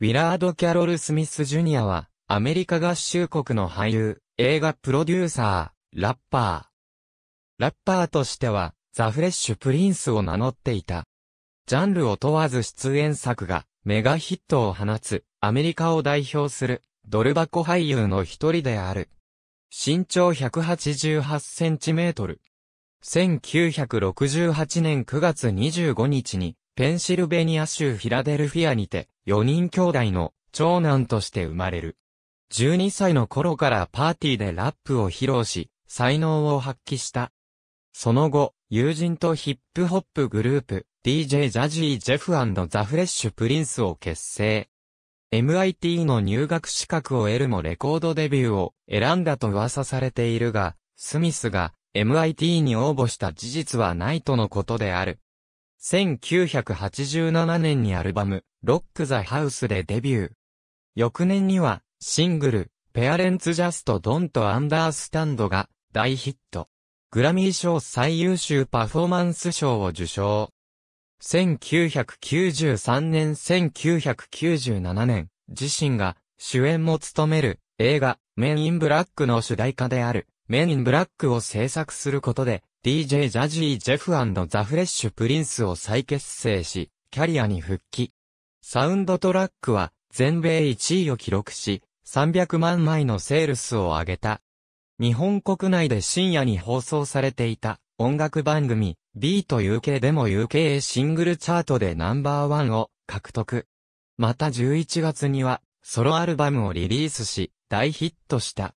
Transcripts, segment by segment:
ウィラード・キャロル・スミス・ジュニアは、アメリカ合衆国の俳優、映画プロデューサー、ラッパー。ラッパーとしては、ザ・フレッシュ・プリンスを名乗っていた。ジャンルを問わず出演作が、メガヒットを放つ、アメリカを代表する、ドル箱俳優の一人である。身長188センチメートル。1968年9月25日に、ペンシルベニア州フィラデルフィアにて、4人兄弟の長男として生まれる。12歳の頃からパーティーでラップを披露し、才能を発揮した。その後、友人とヒップホップグループ、DJ ジャジー・ジェフザ・フレッシュ・プリンスを結成。MIT の入学資格を得るもレコードデビューを選んだと噂されているが、スミスが MIT に応募した事実はないとのことである。1987年にアルバム、ロック・ザ・ハウスでデビュー。翌年には、シングル、ペアレンツ・ジャスト・ドンとアンダースタンドが大ヒット。グラミー賞最優秀パフォーマンス賞を受賞。1993年1997年、自身が主演も務める映画、メン・イン・ブラックの主題歌である、メン・イン・ブラックを制作することで、DJ ジャジー・ジェフザ・フレッシュ・プリンスを再結成し、キャリアに復帰。サウンドトラックは全米1位を記録し、300万枚のセールスを上げた。日本国内で深夜に放送されていた音楽番組、ビート UK でも UK シングルチャートでナンバーワンを獲得。また11月にはソロアルバムをリリースし、大ヒットした。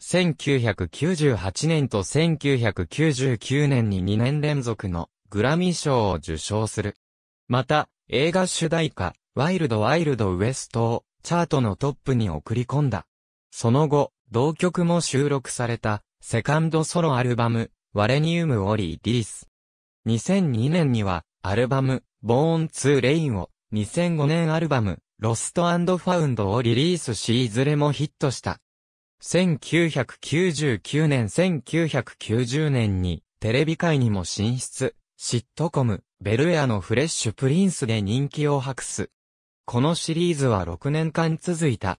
1998年と1999年に2年連続のグラミー賞を受賞する。また、映画主題歌、ワイルドワイルドウエストをチャートのトップに送り込んだ。その後、同曲も収録された、セカンドソロアルバム、ワレニウムオリーリース。2002年には、アルバム、ボーンツー・レインを、2005年アルバム、ロストファウンドをリリースしいずれもヒットした。1999年1990年にテレビ界にも進出、シットコム、ベルエアのフレッシュプリンスで人気を博す。このシリーズは6年間続いた。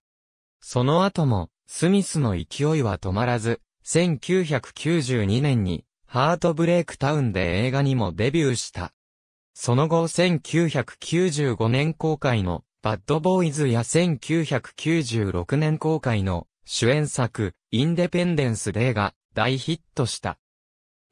その後も、スミスの勢いは止まらず、1992年に、ハートブレイクタウンで映画にもデビューした。その後1995年公開の、バッドボーイズや1996年公開の、主演作、インデペンデンス・デーが大ヒットした。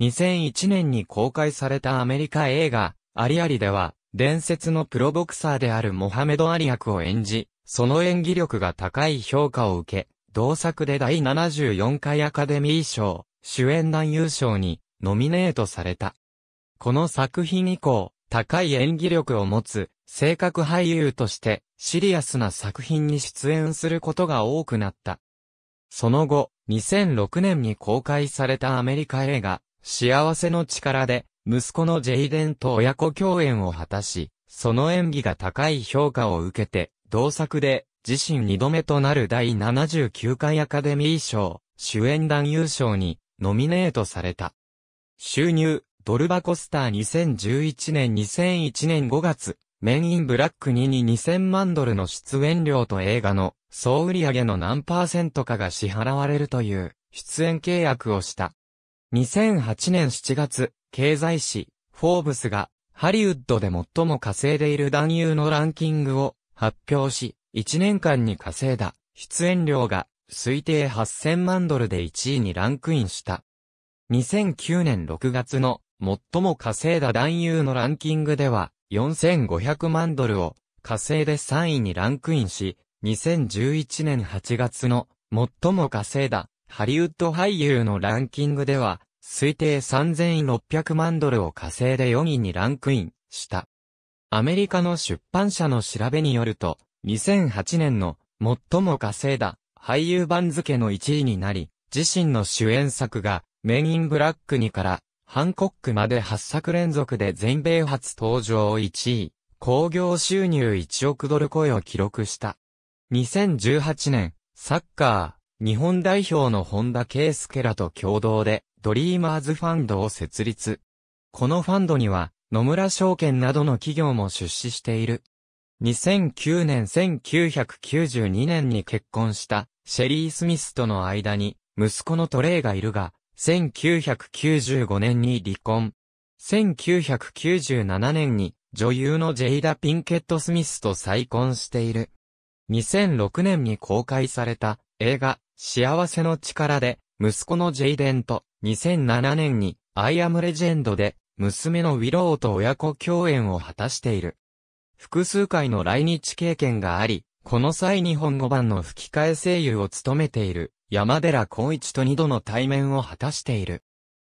2001年に公開されたアメリカ映画、アリアリでは、伝説のプロボクサーであるモハメド・アリ役を演じ、その演技力が高い評価を受け、同作で第74回アカデミー賞、主演男優賞にノミネートされた。この作品以降、高い演技力を持つ、性格俳優として、シリアスな作品に出演することが多くなった。その後、2006年に公開されたアメリカ映画、幸せの力で、息子のジェイデンと親子共演を果たし、その演技が高い評価を受けて、同作で、自身2度目となる第79回アカデミー賞、主演男優賞に、ノミネートされた。収入、ドルバコスター2011年2001年5月、メンインブラック2に2000万ドルの出演料と映画の総売上の何パーセントかが支払われるという出演契約をした。2008年7月、経済誌フォーブスがハリウッドで最も稼いでいる男優のランキングを発表し、1年間に稼いだ出演料が推定8000万ドルで1位にランクインした。2009年6月の最も稼いだ男優のランキングでは、4500万ドルを火星で3位にランクインし、2011年8月の最も稼いだハリウッド俳優のランキングでは推定3600万ドルを火星で4位にランクインした。アメリカの出版社の調べによると2008年の最も稼いだ俳優番付の1位になり自身の主演作がメイン・ブラックにからハンコックまで8作連続で全米初登場1位、興行収入1億ドル超えを記録した。2018年、サッカー、日本代表の本田圭介らと共同で、ドリーマーズファンドを設立。このファンドには、野村証券などの企業も出資している。2009年1992年に結婚したシェリー・スミスとの間に息子のトレイがいるが、1995年に離婚。1997年に女優のジェイダ・ピンケット・スミスと再婚している。2006年に公開された映画幸せの力で息子のジェイデンと2007年にアイアムレジェンドで娘のウィローと親子共演を果たしている。複数回の来日経験があり、この際日本語版の吹き替え声優を務めている。山寺孝一と二度の対面を果たしている。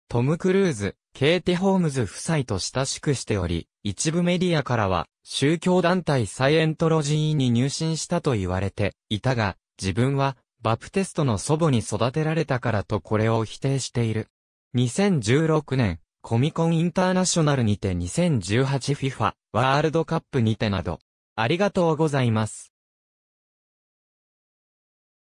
トム・クルーズ、ケーテ・ホームズ夫妻と親しくしており、一部メディアからは、宗教団体サイエントロジーに入信したと言われていたが、自分は、バプテストの祖母に育てられたからとこれを否定している。2016年、コミコンインターナショナルにて 2018FIFA ワールドカップにてなど、ありがとうございます。